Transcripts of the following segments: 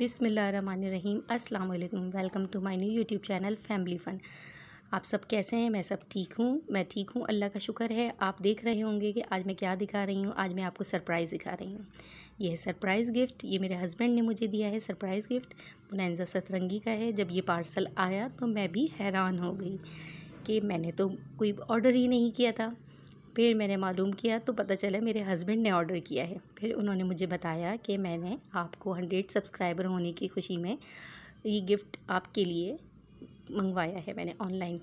बिसमीम अस्सलाम वालेकुम welcome to my new YouTube channel family fun आप सब कैसे हैं मैं सब ठीक हूँ मैं ठीक हूँ अल्लाह का शुक्र है आप देख रहे होंगे कि आज मैं क्या दिखा रही हूँ आज मैं आपको सरप्राइज़ दिखा रही हूँ यह है सरप्राइज़ गिफ्ट ये मेरे हस्बैंड ने मुझे दिया है सरप्राइज़ गिफ्ट बुनैजा सतरंगी का है जब ये पार्सल आया तो मैं भी हैरान हो गई कि मैंने तो कोई ऑर्डर ही नहीं किया था फिर मैंने मालूम किया तो पता चला मेरे हस्बैंड ने ऑर्डर किया है फिर उन्होंने मुझे बताया कि मैंने आपको हंड्रेड सब्सक्राइबर होने की खुशी में ये गिफ्ट आपके लिए मंगवाया है मैंने ऑनलाइन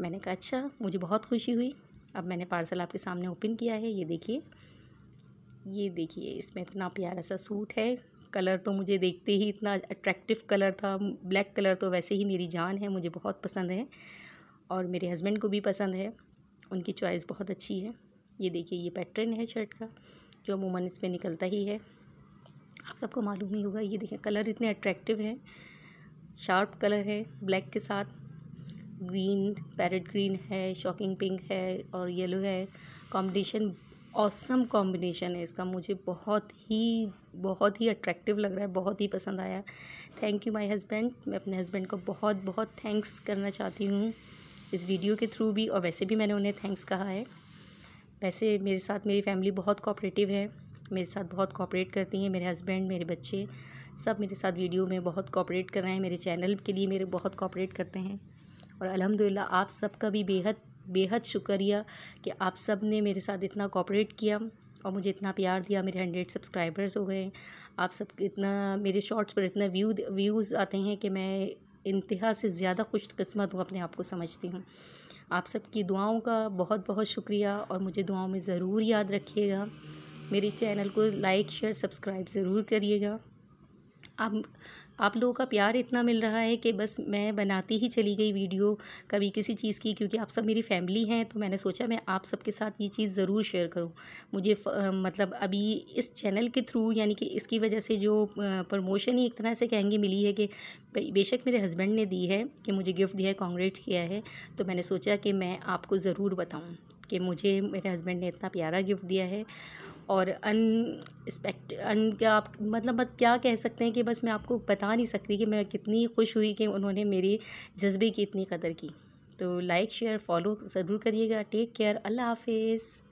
मैंने कहा अच्छा मुझे बहुत खुशी हुई अब मैंने पार्सल आपके सामने ओपन किया है ये देखिए ये देखिए इसमें इतना प्यारा सा सूट है कलर तो मुझे देखते ही इतना अट्रैक्टिव कलर था ब्लैक कलर तो वैसे ही मेरी जान है मुझे बहुत पसंद है और मेरे हस्बैंड को भी पसंद है उनकी चॉइस बहुत अच्छी है ये देखिए ये पैटर्न है शर्ट का जो अमूमन इस पर निकलता ही है आप सबको मालूम ही होगा ये देखिए कलर इतने अट्रैक्टिव हैं शार्प कलर है ब्लैक के साथ ग्रीन पैरट ग्रीन है शॉकिंग पिंक है और येलो है कॉम्बिनेशन ऑसम कॉम्बिनेशन है इसका मुझे बहुत ही बहुत ही अट्रैक्टिव लग रहा है बहुत ही पसंद आया थैंक यू माय हस्बैंड मैं अपने हस्बैंड को बहुत बहुत थैंक्स करना चाहती हूँ इस वीडियो के थ्रू भी और वैसे भी मैंने उन्हें थैंक्स कहा है वैसे मेरे साथ मेरी फैमिली बहुत कोऑपरेटिव है मेरे साथ बहुत कोऑपरेट करती हैं मेरे हस्बैंड मेरे बच्चे सब मेरे साथ वीडियो में बहुत कोऑपरेट कर रहे हैं मेरे चैनल के लिए मेरे बहुत कोऑपरेट करते हैं और अल्हम्दुलिल्लाह आप सब का भी बेहद बेहद शुक्रिया कि आप सब ने मेरे साथ इतना कोऑपरेट किया और मुझे इतना प्यार दिया मेरे हंड्रेड सब्सक्राइबर्स हो गए आप सब इतना मेरे शॉर्ट्स पर इतना व्यू व्यूज़ आते हैं कि मैं इंतहा से ज़्यादा खुशकस्मत हूँ अपने आप को समझती हूँ आप सबकी दुआओं का बहुत बहुत शुक्रिया और मुझे दुआओं में ज़रूर याद रखिएगा मेरे चैनल को लाइक शेयर सब्सक्राइब ज़रूर करिएगा आप आप लोगों का प्यार इतना मिल रहा है कि बस मैं बनाती ही चली गई वीडियो कभी किसी चीज़ की क्योंकि आप सब मेरी फैमिली हैं तो मैंने सोचा मैं आप सबके साथ ये चीज़ ज़रूर शेयर करूं मुझे फ, मतलब अभी इस चैनल के थ्रू यानी कि इसकी वजह से जो प्रमोशन ही एक तरह से कहेंगे मिली है कि बेशक मेरे हस्बैंड ने दी है कि मुझे गिफ्ट दिया है कॉन्ग्रेट किया है तो मैंने सोचा कि मैं आपको ज़रूर बताऊँ कि मुझे मेरे हस्बैंड ने इतना प्यारा गिफ्ट दिया है और अन एक्सपेक्ट अन क्या आप मतलब क्या कह सकते हैं कि बस मैं आपको बता नहीं सकती कि मैं कितनी खुश हुई कि उन्होंने मेरे जज्बे की इतनी कदर की तो लाइक शेयर फॉलो ज़रूर करिएगा टेक केयर अल्लाह हाफिज़